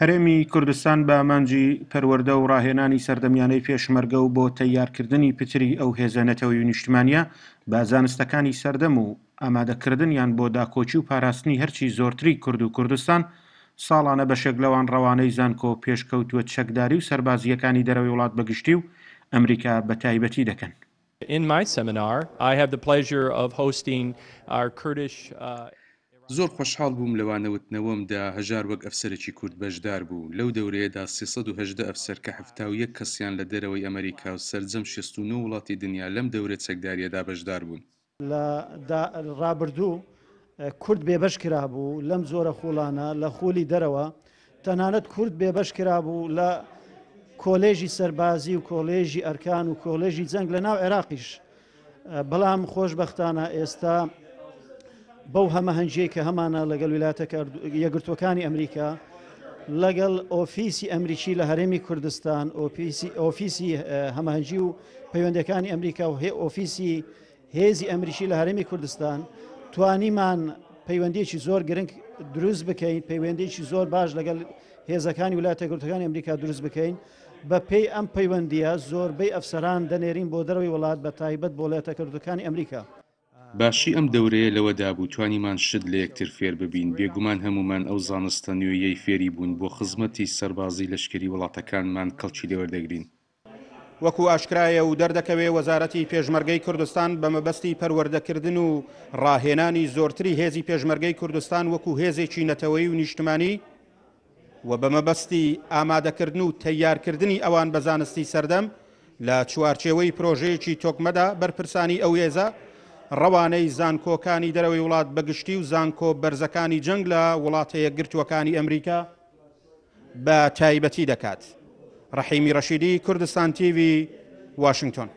هەرێمی کوردستان بە ئامانجی پەروەەردە و ڕاهێنانی سەردەمیانەی پێشمەرگە و بۆ تەیارکردنی پتری ئەو هێزانەتەوەی نیشتمانە بازانستەکانی سەردەم و ئامادەکردنیان بۆ داکۆچی و پاراستنی هەرچی زۆرتری کورد و کوردستان ساڵانە بە شەکلەوان ڕەوانەی زانکۆ پێشکەوتووە چەکداری و سربازیەکانی دەرەوەی وڵات بەگشتی و ئەمریکا بە تایبەتی دەکەن. In my seminar, I have the pleasure of hosting our Kurdish. Uh... زۆر خۆشحال بووم لەوانەوتنەوەمدا هەژار وەک ئەفسەرێکی کورد بەشدار بوو لەو دەورەیەدا 310 ئەفسەر کە هەفتاویەک کەسیان لە دەرەوەی ئەمریکا و سەررجەم 69 وڵاتی دنیا لەم دەورە چەکداریەدا بەشدار بوون لە ڕابردوو کورد بێبش کرا بوو لەم زۆرە خۆڵانە لە خۆلی دەرەوە تەنانەت کورد بێبش کرا بوو لە کۆلێژی سەربازی و کۆلێژی ئەرکان و کۆلێژی جەنگ لە ناو عێراقیش بەڵام خۆشببختانە ئێستا بەو هەمە هەنجێ کە هەمانە لەگەڵ ویلاتە یەگرتوەکانی ئەمریکا لەگەڵ ئۆفیسی ئەمریکی لە هەرێمی کوردستان ئۆفیسی هەمەهنجی و پەیوەندەکانی ئەمریکا و هێ ئۆفیسی هێزی ئەمریکی لە هەرێمی کوردستان توانیمان پەیوەندێکی زۆر گرنگ دروست بکەین پەیوەندێکی زۆر باش لەگەڵ هێزەکانی ویلاتە گرتەکانی ئەمریکا دروست بکەین بە پێی ئەم پەیوەندیە زۆربەی ئەفسەران دەنێرین بۆ دەروی وڵات بە تایبەت بۆ لێتەکردەکانی ئەمریکا. باشی ئەم دەورەیە لەوە دابوو توانیمان شت لە یەکتر فێر ببین بێگومان هەمومان ئەو زانستە نوێیەی فێری بوون بۆ خزمەتی سەربازی لەشکری وڵاتەکانمان کەڵکی لێوەردەگرین وەکو ئاشکرایە و دەردەکەوێ وەزارەتی پێشمەرگەی کوردستان بە مەبەستی پەروەردەکردن و ڕاهێنانی زۆرتری هێزی پێشمەرگەی کوردستان وەکو هێزێکی نەتەوەی و نیشتمانی و بە مەبەستی ئامادەکردن و تەیارکردنی ئەوان بە زانستی سەردەم لە چوارچێوەی پرۆژەیەکی تۆکمەدا بەرپرسانی ئەو هێزە ڕەوانەی زانکۆکانی دەرەوەی وڵات بەگشتی و زانکۆ بەرزەکانی جەنگ لە وڵاتەیە گرتووەکانی ئەمریکا بە تایبەتی دەکات. ڕحیمی ڕەشیدی کوردستان تیوی واشنگتن.